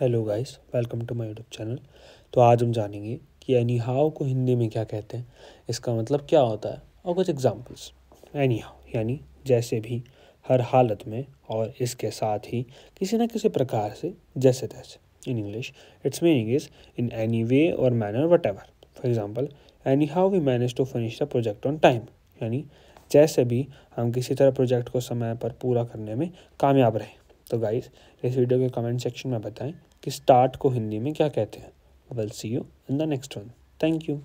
hello guys welcome to my YouTube channel तो आज हम जानेंगे कि एनी हाउ को हिंदी में क्या कहते हैं इसका मतलब क्या होता है और कुछ एग्जांपल्स एनी हाउ यानी जैसे भी हर हालत में और इसके साथ ही किसी ना किसी प्रकार से जैसे तैसे in English it's meaning is in any way और manner whatever for example anyhow we manage to finish the project on time यानी जैसे भी हम किसी तरह प्रोजेक्ट को समय पर पूरा करने में कामयाब रहें तो गाइस इस वीडियो के कमेंट सेक्शन में बताएं कि स्टार्ट को हिंदी में क्या कहते हैं well see you in the next one thank you